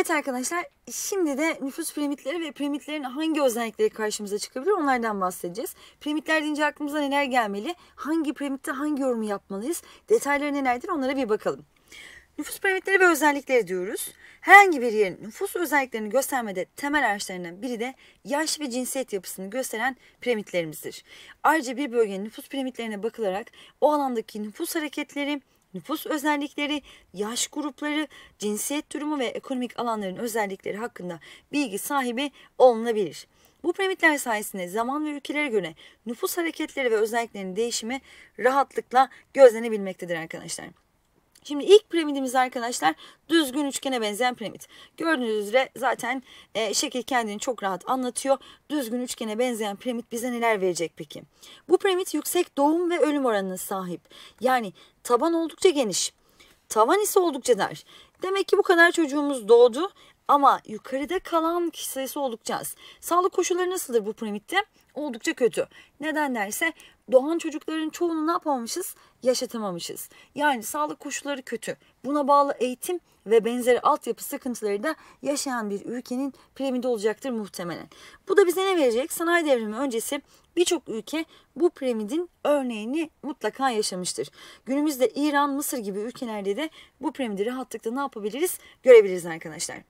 Evet arkadaşlar şimdi de nüfus piramitleri ve piramitlerin hangi özellikleri karşımıza çıkabilir onlardan bahsedeceğiz. Piramitler deyince aklımıza neler gelmeli? Hangi piramitte hangi yorumu yapmalıyız? Detayları nelerdir onlara bir bakalım. Nüfus piramitleri ve özellikleri diyoruz. Herhangi bir yerin nüfus özelliklerini göstermede temel araçlarından biri de yaş ve cinsiyet yapısını gösteren piramitlerimizdir. Ayrıca bir bölgenin nüfus piramitlerine bakılarak o alandaki nüfus hareketleri, nüfus özellikleri, yaş grupları, cinsiyet durumu ve ekonomik alanların özellikleri hakkında bilgi sahibi olunabilir. Bu piramitler sayesinde zaman ve ülkelere göre nüfus hareketleri ve özelliklerinin değişimi rahatlıkla gözlenebilmektedir arkadaşlar. Şimdi ilk piramidimiz arkadaşlar düzgün üçgene benzeyen piramit. Gördüğünüz üzere zaten e, şekil kendini çok rahat anlatıyor. Düzgün üçgene benzeyen piramit bize neler verecek peki? Bu piramit yüksek doğum ve ölüm oranına sahip. Yani taban oldukça geniş. Tavan ise oldukça dar. Demek ki bu kadar çocuğumuz doğdu ama yukarıda kalan kişi sayısı oldukça az. Sağlık koşulları nasıldır bu piramitte? Oldukça kötü. Neden derse doğan çocukların çoğunu ne yapamamışız? Yaşatamamışız. Yani sağlık koşulları kötü. Buna bağlı eğitim ve benzeri altyapı sıkıntıları da yaşayan bir ülkenin piramidi olacaktır muhtemelen. Bu da bize ne verecek? Sanayi devrimi öncesi birçok ülke bu piramidin örneğini mutlaka yaşamıştır. Günümüzde İran, Mısır gibi ülkelerde de bu piramidi rahatlıkla ne yapabiliriz? Görebiliriz arkadaşlar.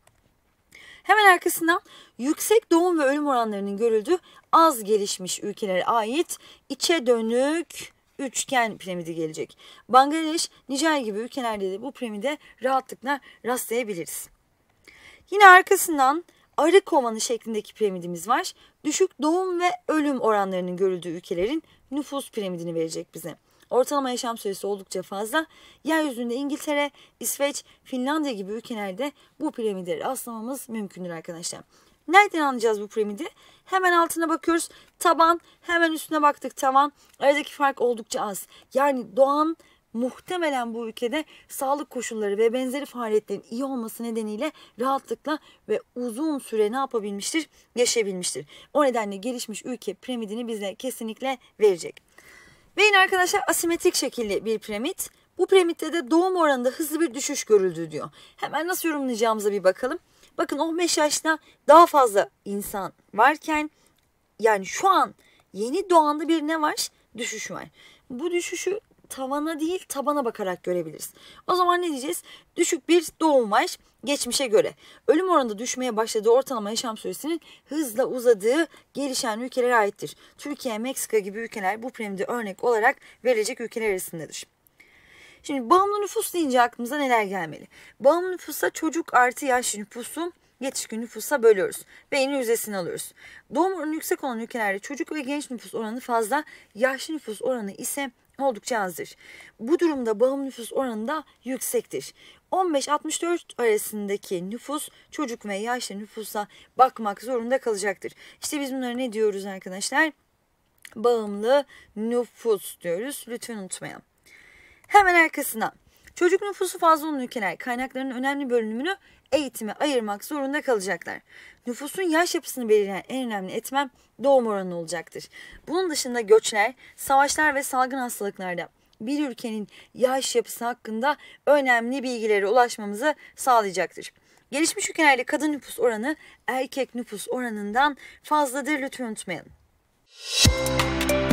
Hemen arkasından yüksek doğum ve ölüm oranlarının görüldüğü az gelişmiş ülkelere ait içe dönük üçgen piramidi gelecek. Bangladeş, Nijer gibi ülkelerde de bu piramide rahatlıkla rastlayabiliriz. Yine arkasından arı kovanı şeklindeki piramidimiz var. Düşük doğum ve ölüm oranlarının görüldüğü ülkelerin nüfus piramidini verecek bize. Ortalama yaşam süresi oldukça fazla. Yeryüzünde İngiltere, İsveç, Finlandiya gibi ülkelerde bu piramileri rastlamamız mümkündür arkadaşlar. Nereden anlayacağız bu piramidi? Hemen altına bakıyoruz. Taban, hemen üstüne baktık tavan. Aradaki fark oldukça az. Yani doğan muhtemelen bu ülkede sağlık koşulları ve benzeri faaliyetlerin iyi olması nedeniyle rahatlıkla ve uzun süre ne yapabilmiştir? Yaşayabilmiştir. O nedenle gelişmiş ülke piramidini bize kesinlikle verecek. Ve arkadaşlar asimetrik şekilli bir piramit. Bu piramitte de doğum oranında hızlı bir düşüş görüldü diyor. Hemen nasıl yorumlayacağımıza bir bakalım. Bakın 15 yaşta daha fazla insan varken yani şu an yeni doğanda bir ne var? Düşüş var. Bu düşüşü tavana değil tabana bakarak görebiliriz. O zaman ne diyeceğiz? Düşük bir doğum var geçmişe göre. Ölüm oranında düşmeye başladığı ortalama yaşam süresinin hızla uzadığı gelişen ülkelere aittir. Türkiye, Meksika gibi ülkeler bu piramide örnek olarak verilecek ülkeler arasındadır. Şimdi bağımlı nüfus deyince aklımıza neler gelmeli? Bağımlı nüfusa çocuk artı yaşlı nüfusun yetişkin nüfusa bölüyoruz ve en yüzdesini alıyoruz. Doğum oranı yüksek olan ülkelerde çocuk ve genç nüfus oranı fazla, yaşlı nüfus oranı ise oldukça azdır. Bu durumda bağımlı nüfus oranı da yüksektir. 15-64 arasındaki nüfus çocuk ve yaşlı nüfusa bakmak zorunda kalacaktır. İşte biz bunlara ne diyoruz arkadaşlar? Bağımlı nüfus diyoruz. Lütfen unutmayalım. Hemen arkasına Çocuk nüfusu fazla olan ülkeler kaynaklarının önemli bölümünü eğitime ayırmak zorunda kalacaklar. Nüfusun yaş yapısını belirleyen en önemli etmen doğum oranı olacaktır. Bunun dışında göçler, savaşlar ve salgın hastalıklarda bir ülkenin yaş yapısı hakkında önemli bilgilere ulaşmamızı sağlayacaktır. Gelişmiş ülkelerde kadın nüfus oranı erkek nüfus oranından fazladır lütfen unutmayalım. Müzik